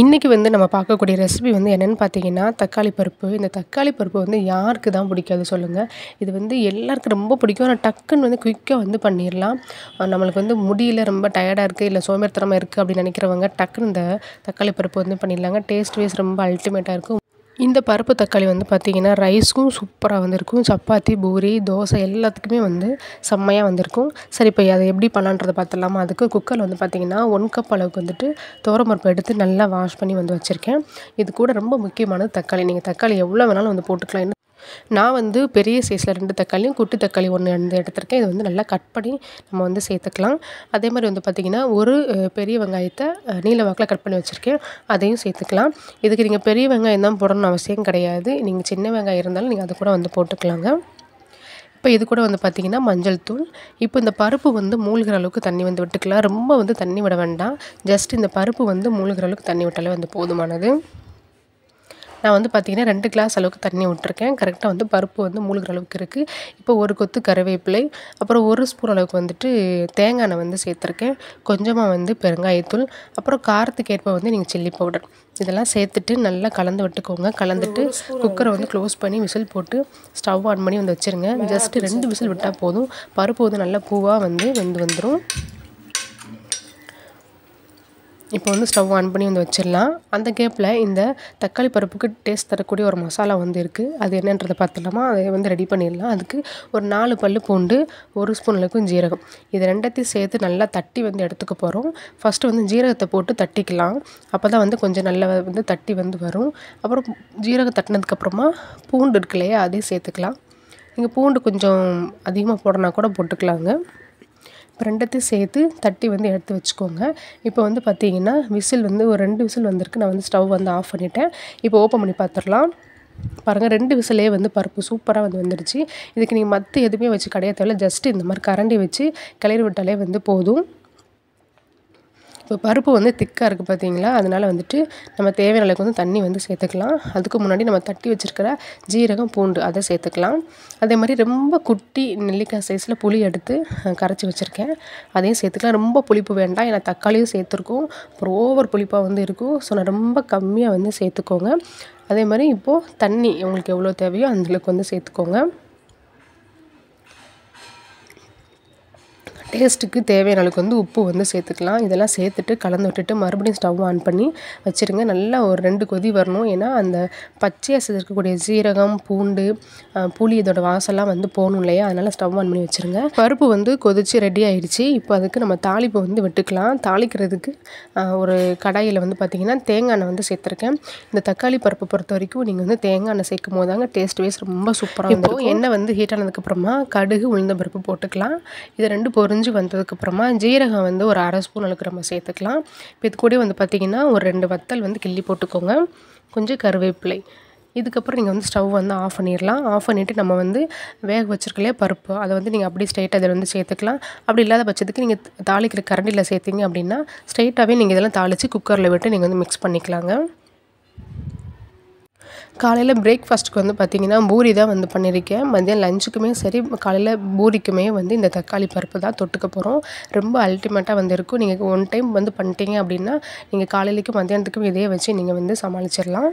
இன்றைக்கி வந்து நம்ம பார்க்கக்கூடிய ரெசிபி வந்து என்னென்னு பார்த்தீங்கன்னா தக்காளி பருப்பு இந்த தக்காளி பருப்பு வந்து யாருக்கு தான் பிடிக்காது சொல்லுங்கள் இது வந்து எல்லாருக்கும் ரொம்ப பிடிக்கும் ஆனால் டக்குன்னு வந்து குயிக்காக வந்து பண்ணிடலாம் நம்மளுக்கு வந்து முடியல ரொம்ப டயர்டாக இருக்குது இல்லை சோம்பேறித்தனமாக இருக்குது அப்படின்னு நினைக்கிறவங்க டக்குன்னு இந்த தக்காளி பருப்பு வந்து பண்ணிடலாங்க டேஸ்ட் வைஸ் ரொம்ப அல்டிமேட்டாக இருக்கும் இந்த பருப்பு தக்காளி வந்து பார்த்திங்கன்னா ரைஸ்க்கும் சூப்பராக வந்திருக்கும் சப்பாத்தி பூரி தோசை எல்லாத்துக்குமே வந்து செம்மையாக வந்திருக்கும் சரி இப்போ அதை எப்படி பண்ணலான்றதை பார்த்துடலாமா அதுக்கு குக்கர் வந்து பார்த்திங்கன்னா ஒன் கப் அளவுக்கு வந்துட்டு தோரம்பருப்பு எடுத்து நல்லா வாஷ் பண்ணி வந்து வச்சுருக்கேன் இது கூட ரொம்ப முக்கியமானது தக்காளி நீங்கள் தக்காளி எவ்வளோ வேணாலும் வந்து போட்டுக்கலாம் நான் வந்து பெரிய சைஸில் ரெண்டு தக்காளியும் குட்டி தக்காளி ஒன்று அந்த எடுத்துருக்கேன் இது வந்து நல்லா கட் பண்ணி நம்ம வந்து சேர்த்துக்கலாம் அதே மாதிரி வந்து பார்த்திங்கன்னா ஒரு பெரிய வெங்காயத்தை நீல வாக்கில் கட் பண்ணி வச்சுருக்கேன் அதையும் சேர்த்துக்கலாம் இதுக்கு நீங்கள் பெரிய வெங்காயம் தான் போடணும்னு அவசியம் கிடையாது நீங்கள் சின்ன வெங்காயம் இருந்தாலும் நீங்கள் அது கூட வந்து போட்டுக்கலாங்க இப்போ இது கூட வந்து பார்த்திங்கன்னா மஞ்சள் தூள் இப்போ இந்த பருப்பு வந்து மூழ்கிற அளவுக்கு தண்ணி வந்து விட்டுக்கலாம் ரொம்ப வந்து தண்ணி விட வேண்டாம் ஜஸ்ட் இந்த பருப்பு வந்து மூழ்கிற அளவுக்கு தண்ணி விட்டாலே வந்து போதுமானது நான் வந்து பார்த்திங்கன்னா ரெண்டு கிளாஸ் அளவுக்கு தண்ணி விட்டுருக்கேன் கரெக்டாக வந்து பருப்பு வந்து மூழ்கிற அளவுக்கு இருக்குது இப்போ ஒரு கொத்து கருவேப்பிலை அப்புறம் ஒரு ஸ்பூன் அளவுக்கு வந்துட்டு தேங்காய் எண்ணெய் வந்து சேர்த்துருக்கேன் கொஞ்சமாக வந்து பெருங்காயத்தூள் அப்புறம் காரத்துக்கேற்ப வந்து நீங்கள் சில்லி பவுடர் இதெல்லாம் சேர்த்துட்டு நல்லா கலந்து விட்டுக்கோங்க கலந்துட்டு குக்கரை வந்து க்ளோஸ் பண்ணி விசில் போட்டு ஸ்டவ் ஆன் பண்ணி வந்து வச்சுருங்க ஜஸ்ட்டு ரெண்டு விசில் விட்டால் போதும் பருப்பு வந்து நல்லா பூவாக வந்து வெந்து வந்துடும் இப்போ வந்து ஸ்டவ் ஆன் பண்ணி வந்து வச்சிடலாம் அந்த கேப்பில் இந்த தக்காளி பருப்புக்கு டேஸ்ட் தரக்கூடிய ஒரு மசாலா வந்து இருக்குது அது என்னன்றதை பார்த்துடலாமா அதை வந்து ரெடி பண்ணிடலாம் அதுக்கு ஒரு நாலு பல் பூண்டு ஒரு ஸ்பூன் அளவுக்கும் ஜீரகம் இது ரெண்டத்தையும் சேர்த்து நல்லா தட்டி வந்து எடுத்துக்க போகிறோம் ஃபஸ்ட்டு வந்து ஜீரகத்தை போட்டு தட்டிக்கலாம் அப்போ தான் வந்து கொஞ்சம் நல்லா வந்து தட்டி வந்து வரும் அப்புறம் ஜீரகம் தட்டினதுக்கப்புறமா பூண்டு இருக்கு இல்லையா அதையும் சேர்த்துக்கலாம் நீங்கள் பூண்டு கொஞ்சம் அதிகமாக போடனா கூட போட்டுக்கலாங்க ரெண்டத்தையும் சேர்த்து தட்டி வந்து எடுத்து வச்சுக்கோங்க இப்போ வந்து பார்த்தீங்கன்னா விசில் வந்து ஒரு ரெண்டு விசில் வந்திருக்கு நான் வந்து ஸ்டவ் வந்து ஆஃப் பண்ணிவிட்டேன் இப்போ ஓப்பன் பண்ணி பார்த்துடலாம் பாருங்கள் ரெண்டு விசிலே வந்து பருப்பு சூப்பராக வந்து வந்துடுச்சு இதுக்கு நீங்கள் மற்ற எதுவுமே வச்சு கிடையாது தேவையில்ல ஜஸ்ட் இந்த மாதிரி கரண்டி வச்சு கிளறி விட்டாலே வந்து போதும் இப்போ பருப்பு வந்து திக்காக இருக்குது பார்த்தீங்களா அதனால் வந்துட்டு நம்ம தேவையான அளவுக்கு வந்து தண்ணி வந்து சேர்த்துக்கலாம் அதுக்கு முன்னாடி நம்ம தட்டி வச்சுருக்கிற ஜீரகம் பூண்டு அதை சேர்த்துக்கலாம் அதே மாதிரி ரொம்ப குட்டி நெல்லிக்காய் சைஸில் புளி எடுத்து கரைச்சி வச்சுருக்கேன் அதையும் சேர்த்துக்கலாம் ரொம்ப புளிப்பு வேண்டாம் ஏன்னா தக்காளியும் சேர்த்துருக்கோம் அப்புறம் ஓவர் புளிப்பாக வந்து இருக்கும் ஸோ நான் ரொம்ப கம்மியாக வந்து சேர்த்துக்கோங்க அதே மாதிரி இப்போது தண்ணி உங்களுக்கு எவ்வளோ தேவையோ அந்தளவுக்கு வந்து சேர்த்துக்கோங்க டேஸ்ட்டுக்கு தேவையான அளவுக்கு வந்து உப்பு வந்து சேர்த்துக்கலாம் இதெல்லாம் சேர்த்துட்டு கலந்து விட்டுட்டு மறுபடியும் ஸ்டவ் ஆன் பண்ணி வச்சுருங்க நல்லா ஒரு ரெண்டு கொதி வரணும் ஏன்னா அந்த பச்சையாக சேர்த்துருக்கக்கூடிய சீரகம் பூண்டு புளி இதோட வாசலாம் வந்து போகணும் இல்லையா அதனால் ஸ்டவ் ஆன் பண்ணி வச்சுருங்க பருப்பு வந்து கொதித்து ரெடி ஆகிடுச்சி இப்போ அதுக்கு நம்ம தாளிப்பு வந்து வெட்டுக்கலாம் தாளிக்கிறதுக்கு ஒரு கடாயில் வந்து பார்த்திங்கன்னா தேங்காய் எண்ணெய் வந்து சேர்த்துருக்கேன் இந்த தக்காளி பருப்பு பொறுத்த வரைக்கும் நீங்கள் வந்து தேங்காய் எண்ணெய் சேர்க்கும் போது தாங்க டேஸ்ட் வேஸ்ட் ரொம்ப சூப்பராக இருக்கும் எண்ணெய் வந்து ஹீட் ஆனதுக்கப்புறமா கடுகு உளுந்த பருப்பு போட்டுக்கலாம் இதை ரெண்டு பொருந்து பொறிஞ்சு வந்ததுக்கப்புறமா ஜீரகம் வந்து ஒரு அரை ஸ்பூன் அளவுக்கு நம்ம சேர்த்துக்கலாம் இப்போ இது கூட வந்து பார்த்திங்கன்னா ஒரு ரெண்டு வத்தல் வந்து கிள்ளி போட்டுக்கோங்க கொஞ்சம் கருவேப்பிலை இதுக்கப்புறம் நீங்கள் வந்து ஸ்டவ் வந்து ஆஃப் பண்ணிடலாம் ஆஃப் பண்ணிவிட்டு நம்ம வந்து வேக வச்சுருக்கலையே பருப்பு அதை வந்து நீங்கள் அப்படியே ஸ்ட்ரைட்டாக இதில் வந்து சேர்த்துக்கலாம் அப்படி இல்லாத பட்சத்துக்கு நீங்கள் தாளிக்கிற கரண்டியில் சேர்த்திங்க அப்படின்னா ஸ்ட்ரைட்டாகவே நீங்கள் இதெல்லாம் தாளித்து குக்கரில் விட்டு நீங்கள் வந்து மிக்ஸ் பண்ணிக்கலாங்க காலையில் பிரேக்ஃபாஸ்ட்டுக்கு வந்து பார்த்திங்கன்னா பூரி தான் வந்து பண்ணியிருக்கேன் மதியம் லஞ்சுக்குமே சரி காலையில் பூரிக்குமே வந்து இந்த தக்காளி பருப்பு தான் தொட்டுக்க போகிறோம் ரொம்ப அல்டிமேட்டாக வந்து இருக்கும் நீங்கள் ஒன் டைம் வந்து பண்ணிட்டீங்க அப்படின்னா நீங்கள் காலையிலக்கும் மத்தியானத்துக்கும் இதே வச்சு நீங்கள் வந்து சமாளிச்சிடலாம்